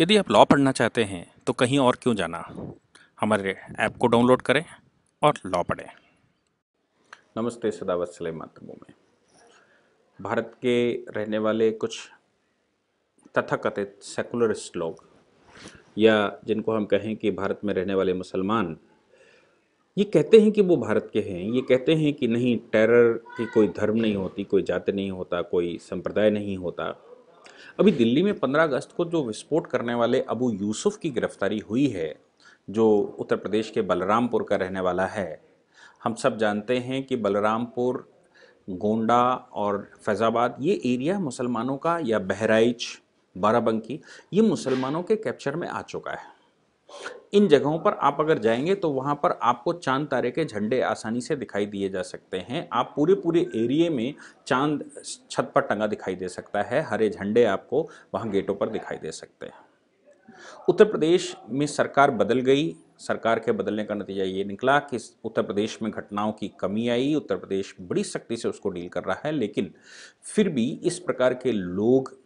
यदि आप लॉ पढ़ना चाहते हैं तो कहीं और क्यों जाना हमारे ऐप को डाउनलोड करें और लॉ पढ़ें नमस्ते सदावत सले मातृभूमि भारत के रहने वाले कुछ तथाकथित सेकुलरिस्ट लोग या जिनको हम कहें कि भारत में रहने वाले मुसलमान ये कहते हैं कि वो भारत के हैं ये कहते हैं कि नहीं टेरर की कोई धर्म नहीं होती कोई जाति नहीं होता कोई संप्रदाय नहीं होता अभी दिल्ली में 15 अगस्त को जो विस्फोट करने वाले अबू यूसुफ की गिरफ्तारी हुई है जो उत्तर प्रदेश के बलरामपुर का रहने वाला है हम सब जानते हैं कि बलरामपुर गोंडा और फैज़ाबाद ये एरिया मुसलमानों का या बहराइच बाराबंकी ये मुसलमानों के कैप्चर में आ चुका है इन जगहों पर आप अगर जाएंगे तो वहाँ पर आपको चांद तारे के झंडे आसानी से दिखाई दिए जा सकते हैं आप पूरे पूरे एरिए में चांद छत पर टंगा दिखाई दे सकता है हरे झंडे आपको वहाँ गेटों पर दिखाई दे सकते हैं उत्तर प्रदेश में सरकार बदल गई सरकार के बदलने का नतीजा ये निकला कि उत्तर प्रदेश में घटनाओं की कमी आई उत्तर प्रदेश बड़ी सख्ती से उसको डील कर रहा है लेकिन फिर भी इस प्रकार के लोग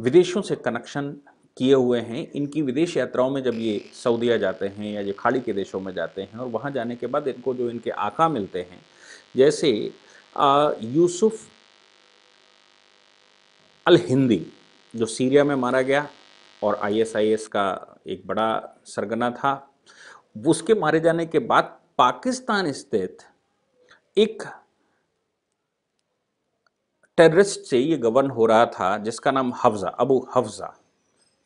विदेशों से कनेक्शन किए हुए हैं इनकी विदेश यात्राओं में जब ये सऊदीया जाते हैं या ये खाड़ी के देशों में जाते हैं और वहाँ जाने के बाद इनको जो इनके आका मिलते हैं जैसे यूसुफ अल हिंदी जो सीरिया में मारा गया और आईएसआईएस का एक बड़ा सरगना था उसके मारे जाने के बाद पाकिस्तान स्थित एक टेररिस्ट से ये गवर्न हो रहा था जिसका नाम हफ्जा अबू हफ्जा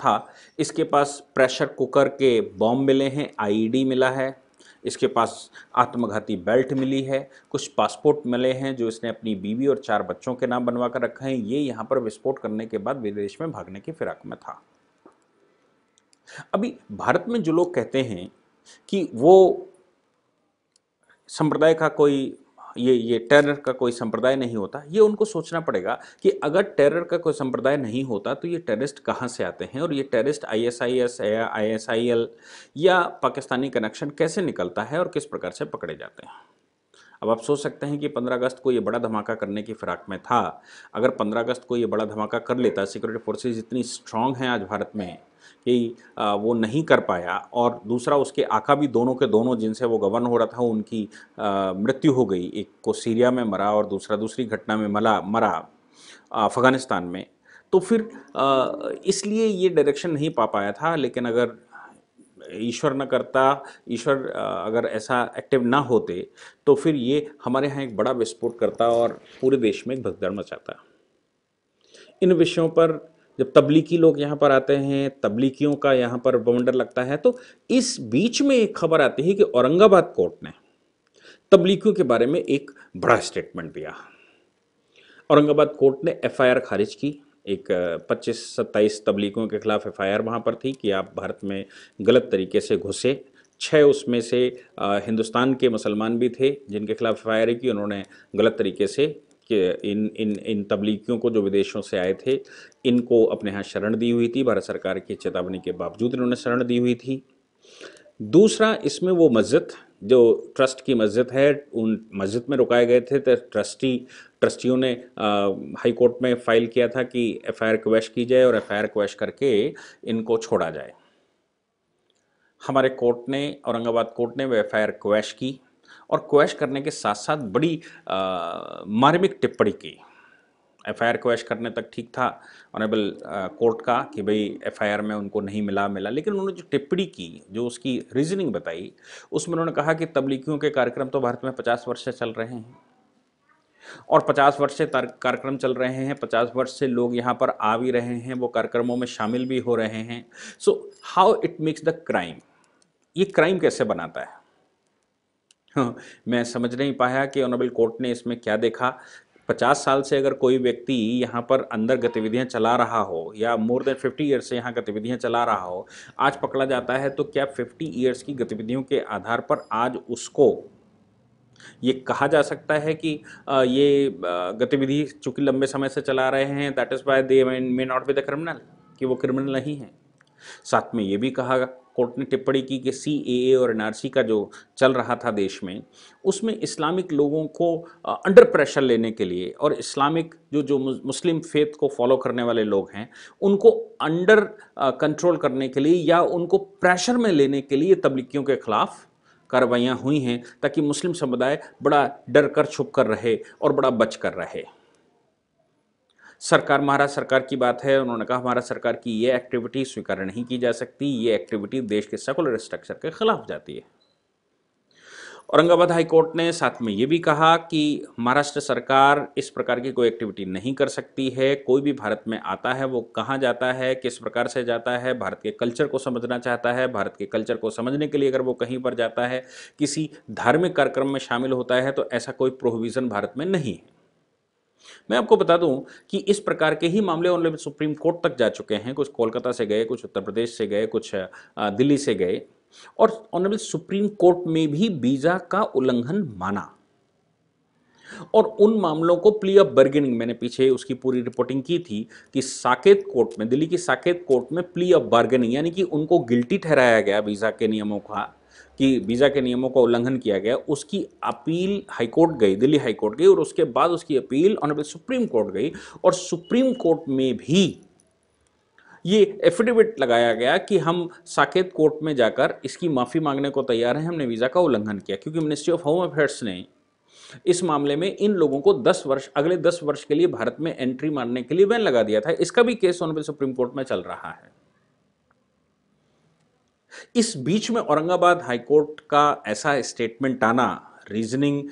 था इसके पास प्रेशर कुकर के बॉम्ब मिले हैं आईडी e मिला है इसके पास आत्मघाती बेल्ट मिली है कुछ पासपोर्ट मिले हैं जो इसने अपनी बीवी और चार बच्चों के नाम बनवा कर रखे हैं ये यहाँ पर विस्फोट करने के बाद विदेश में भागने की फिराक में था अभी भारत में जो लोग कहते हैं कि वो संप्रदाय का कोई ये ये टेरर का कोई संप्रदाय नहीं होता ये उनको सोचना पड़ेगा कि अगर टेरर का कोई संप्रदाय नहीं होता तो ये टेररिस्ट कहाँ से आते हैं और ये टेररिस्ट आईएसआईएस या आईएसआईएल या पाकिस्तानी कनेक्शन कैसे निकलता है और किस प्रकार से पकड़े जाते हैं अब आप सोच सकते हैं कि 15 अगस्त को ये बड़ा धमाका करने की फिराक में था अगर 15 अगस्त को ये बड़ा धमाका कर लेता सिक्योरिटी फोर्सेज इतनी स्ट्रांग हैं आज भारत में कि वो नहीं कर पाया और दूसरा उसके आका भी दोनों के दोनों जिनसे वो गवर्न हो रहा था उनकी मृत्यु हो गई एक को सीरिया में मरा और दूसरा दूसरी घटना में मला मरा अफ़गानिस्तान में तो फिर इसलिए ये डायरेक्शन नहीं पा पाया था लेकिन अगर ईश्वर न करता ईश्वर अगर ऐसा एक्टिव ना होते तो फिर ये हमारे यहाँ एक बड़ा विस्फोट करता और पूरे देश में एक भगदड़ मचाता इन विषयों पर जब तबलीगी लोग यहाँ पर आते हैं तबलीगियों का यहाँ पर बवंडर लगता है तो इस बीच में एक खबर आती है कि औरंगाबाद कोर्ट ने तबलीगियों के बारे में एक बड़ा स्टेटमेंट दिया औरंगाबाद कोर्ट ने एफआईआर खारिज की एक 25 सत्ताईस तबलीगियों के खिलाफ एफआईआर वहाँ पर थी कि आप भारत में गलत तरीके से घुसे छः उसमें से हिंदुस्तान के मुसलमान भी थे जिनके खिलाफ एफ की उन्होंने गलत तरीके से के इन इन इन तबलीगियों को जो विदेशों से आए थे इनको अपने यहाँ शरण दी हुई थी भारत सरकार की चेतावनी के बावजूद इन्होंने शरण दी हुई थी दूसरा इसमें वो मस्जिद जो ट्रस्ट की मस्जिद है उन मस्जिद में रुकाए गए थे तो ट्रस्टी ट्रस्टियों ने हाई कोर्ट में फाइल किया था कि एफ आई क्वेश की जाए और एफ आई क्वेश करके इनको छोड़ा जाए हमारे कोर्ट ने औरंगाबाद कोर्ट ने वो एफ आई क्वेश की और क्वैश करने के साथ साथ बड़ी मार्मिक टिप्पणी की एफ आई क्वैश करने तक ठीक था ऑनरेबल कोर्ट का कि भाई एफ में उनको नहीं मिला मिला लेकिन उन्होंने जो टिप्पणी की जो उसकी रीजनिंग बताई उसमें उन्होंने कहा कि तबलीगियों के कार्यक्रम तो भारत में पचास वर्ष से चल रहे हैं और 50 वर्ष से कार्यक्रम चल रहे हैं 50 वर्ष से लोग यहाँ पर आ भी रहे हैं वो कार्यक्रमों में शामिल भी हो रहे हैं so how it makes the crime ये क्राइम कैसे बनाता है मैं समझ नहीं पाया कि ऑनरेबल कोर्ट ने इसमें क्या देखा पचास साल से अगर कोई व्यक्ति यहाँ पर अंदर गतिविधियाँ चला रहा हो या मोर देन फिफ्टी ईयर्स से यहाँ गतिविधियाँ चला रहा हो आज पकड़ा जाता है तो क्या फिफ्टी ईयर्स की गतिविधियों के आधार पर आज उसको ये कहा जा सकता है कि ये गतिविधि चूंकि लंबे समय से चला रहे हैं that is by they may not be the criminal कि वो क्रिमिनल नहीं है साथ में ये भी कहा कोर्ट ने टिप्पणी की कि सी ए और सी का जो चल रहा था देश में उसमें इस्लामिक लोगों को अंडर प्रेशर लेने के लिए और इस्लामिक जो जो मुस्लिम फेथ को फॉलो करने वाले लोग हैं उनको अंडर कंट्रोल करने के लिए या उनको प्रेशर में लेने के लिए तबलीगियों के ख़िलाफ़ कार्रवाइयाँ हुई हैं ताकि मुस्लिम समुदाय बड़ा डर कर छुप कर रहे और बड़ा बच कर रहे सरकार महाराष्ट्र सरकार की बात है उन्होंने कहा हमारा सरकार की ये एक्टिविटी स्वीकार नहीं की जा सकती ये एक्टिविटी देश के सेकुलर स्ट्रक्चर के खिलाफ जाती है औरंगाबाद हाईकोर्ट ने साथ में ये भी कहा कि महाराष्ट्र सरकार इस प्रकार की कोई एक्टिविटी नहीं कर सकती है कोई भी भारत में आता है वो कहाँ जाता है किस प्रकार से जाता है भारत के कल्चर को समझना चाहता है भारत के कल्चर को समझने के लिए अगर वो कहीं पर जाता है किसी धार्मिक कार्यक्रम में शामिल होता है तो ऐसा कोई प्रोविज़न भारत में नहीं है मैं आपको बता दूं कि इस प्रकार के ही मामले ऑनलाइन सुप्रीम कोर्ट तक जा चुके हैं कुछ कोलकाता से गए कुछ उत्तर प्रदेश से गए कुछ दिल्ली से गए और ऑनरेबल सुप्रीम कोर्ट में भी वीजा का उल्लंघन माना और उन मामलों को प्ली ऑफ बर्गेनिंग मैंने पीछे उसकी पूरी रिपोर्टिंग की थी कि साकेत कोर्ट में दिल्ली की साकेत कोर्ट में प्ली ऑफ बार्गेनिंग यानी कि उनको गिल्टी ठहराया गया वीज़ा के नियमों का कि वीज़ा के नियमों का उल्लंघन किया गया उसकी अपील हाईकोर्ट गई दिल्ली हाईकोर्ट गई और उसके बाद उसकी अपील ऑनरेबल सुप्रीम कोर्ट गई और सुप्रीम कोर्ट में भी ये एफिडेविट लगाया गया कि हम साकेत कोर्ट में जाकर इसकी माफ़ी मांगने को तैयार हैं हमने वीज़ा का उल्लंघन किया क्योंकि मिनिस्ट्री ऑफ होम अफेयर्स ने इस मामले में इन लोगों को 10 वर्ष अगले 10 वर्ष के लिए भारत में एंट्री मारने के लिए बैन लगा दिया था इसका भी केस ऑनरेबल सुप्रीम कोर्ट में चल रहा है इस बीच में औरंगाबाद हाईकोर्ट का ऐसा स्टेटमेंट आना रीजनिंग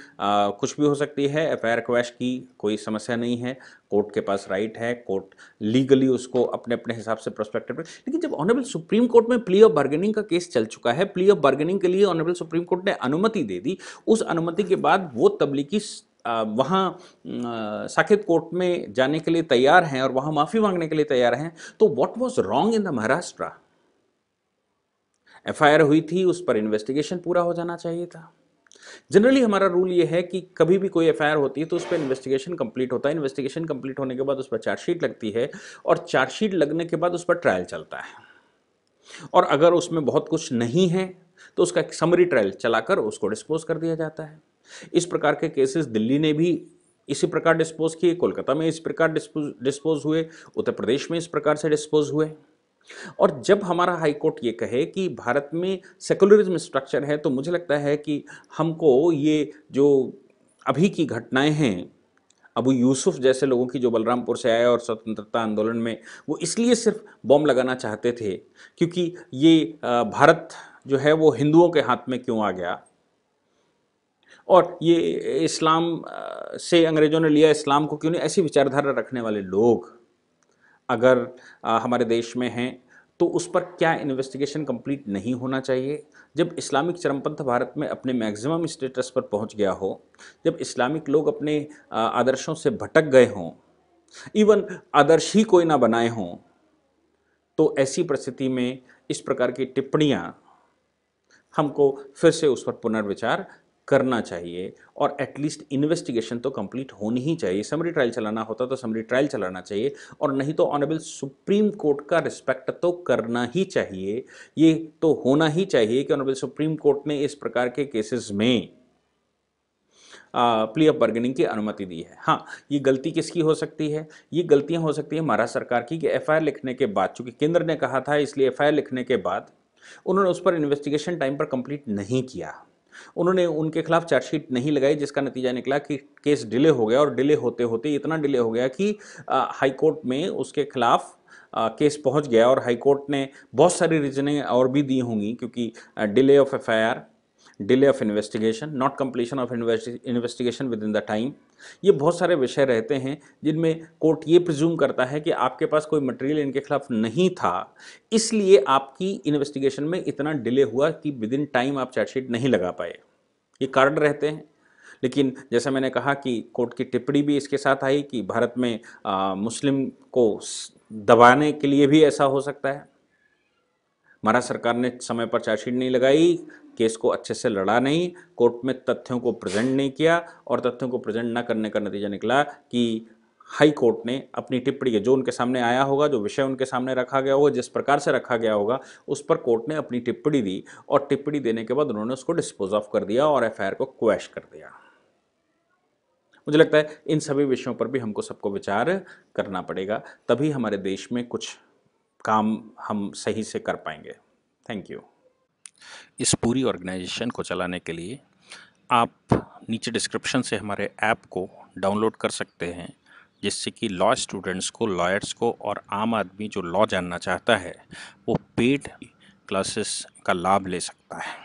कुछ भी हो सकती है एफ आई की कोई समस्या नहीं है कोर्ट के पास राइट है कोर्ट लीगली उसको अपने अपने हिसाब से प्रोस्पेक्टिव लेकिन जब ऑनरेबल सुप्रीम कोर्ट में प्ली ऑफ बार्गेनिंग का केस चल चुका है प्ली ऑफ बार्गेनिंग के लिए ऑनरेबल सुप्रीम कोर्ट ने अनुमति दे दी उस अनुमति के बाद वो तबलीगी वहाँ साकेत कोर्ट में जाने के लिए तैयार हैं और वहाँ माफ़ी मांगने के लिए तैयार हैं तो what was wrong in the Maharashtra FIR हुई थी उस पर इन्वेस्टिगेशन पूरा हो जाना चाहिए था जनरली हमारा रूल ये है कि कभी भी कोई एफ होती है तो उस पर इन्वेस्टिगेशन कंप्लीट होता है इन्वेस्टिगेशन कंप्लीट होने के बाद उस पर चार्जशीट लगती है और चार्जशीट लगने के बाद उस पर ट्रायल चलता है और अगर उसमें बहुत कुछ नहीं है तो उसका एक समरी ट्रायल चलाकर उसको डिस्पोज कर दिया जाता है इस प्रकार के केसेस दिल्ली ने भी इसी प्रकार डिस्पोज किए कोलकाता में इस प्रकार डिस्पोज हुए उत्तर प्रदेश में इस प्रकार से डिस्पोज हुए और जब हमारा हाई कोर्ट ये कहे कि भारत में सेकुलरिज्म स्ट्रक्चर है तो मुझे लगता है कि हमको ये जो अभी की घटनाएं हैं अबू यूसुफ जैसे लोगों की जो बलरामपुर से आए और स्वतंत्रता आंदोलन में वो इसलिए सिर्फ बॉम्ब लगाना चाहते थे क्योंकि ये भारत जो है वो हिंदुओं के हाथ में क्यों आ गया और ये इस्लाम से अंग्रेज़ों ने लिया इस्लाम को क्यों नहीं ऐसी विचारधारा रखने वाले लोग अगर हमारे देश में हैं तो उस पर क्या इन्वेस्टिगेशन कंप्लीट नहीं होना चाहिए जब इस्लामिक चरमपंथ भारत में अपने मैक्सिमम स्टेटस पर पहुंच गया हो जब इस्लामिक लोग अपने आदर्शों से भटक गए हों इवन आदर्श ही कोई ना बनाए हों तो ऐसी परिस्थिति में इस प्रकार की टिप्पणियाँ हमको फिर से उस पर पुनर्विचार करना चाहिए और एटलीस्ट इन्वेस्टिगेशन तो कंप्लीट होनी ही चाहिए समरी ट्रायल चलाना होता तो समरी ट्रायल चलाना चाहिए और नहीं तो ऑनरेबल सुप्रीम कोर्ट का रिस्पेक्ट तो करना ही चाहिए ये तो होना ही चाहिए कि ऑनरेबल सुप्रीम कोर्ट ने इस प्रकार के केसेस में प्ली ऑफ बार्गेनिंग की अनुमति दी है हाँ ये गलती किसकी हो सकती है ये गलतियाँ हो सकती है महाराष्ट्र सरकार की कि एफ लिखने के बाद चूंकि केंद्र ने कहा था इसलिए एफ लिखने के बाद उन्होंने उस पर इन्वेस्टिगेशन टाइम पर कंप्लीट नहीं किया उन्होंने उनके खिलाफ चार्जशीट नहीं लगाई जिसका नतीजा निकला कि केस डिले हो गया और डिले होते होते इतना डिले हो गया कि हाईकोर्ट में उसके खिलाफ केस पहुंच गया और हाईकोर्ट ने बहुत सारी रीजनें और भी दी होंगी क्योंकि delay of F delay of investigation not completion of investigation within the time ये बहुत सारे विषय रहते हैं जिनमें कोर्ट ये प्रज्यूम करता है कि आपके पास कोई मटेरियल इनके खिलाफ नहीं था इसलिए आपकी इन्वेस्टिगेशन में इतना डिले हुआ कि विद इन टाइम आप चार्जशीट नहीं लगा पाए ये कारण रहते हैं लेकिन जैसा मैंने कहा कि कोर्ट की टिप्पणी भी इसके साथ आई कि भारत में आ, मुस्लिम को दबाने के लिए भी ऐसा हो सकता है महाराज सरकार ने समय पर चार्जशीट नहीं लगाई केस को अच्छे से लड़ा नहीं कोर्ट में तथ्यों को प्रेजेंट नहीं किया और तथ्यों को प्रेजेंट न करने का नतीजा निकला कि हाई कोर्ट ने अपनी टिप्पणी जो उनके सामने आया होगा जो विषय उनके सामने रखा गया होगा जिस प्रकार से रखा गया होगा उस पर कोर्ट ने अपनी टिप्पणी दी और टिप्पणी देने के बाद उन्होंने उसको डिस्पोज ऑफ कर दिया और एफ को क्वैश कर दिया मुझे लगता है इन सभी विषयों पर भी हमको सबको विचार करना पड़ेगा तभी हमारे देश में कुछ काम हम सही से कर पाएंगे थैंक यू इस पूरी ऑर्गेनाइजेशन को चलाने के लिए आप नीचे डिस्क्रिप्शन से हमारे ऐप को डाउनलोड कर सकते हैं जिससे कि लॉ स्टूडेंट्स को लॉयर्स को और आम आदमी जो लॉ जानना चाहता है वो पेड क्लासेस का लाभ ले सकता है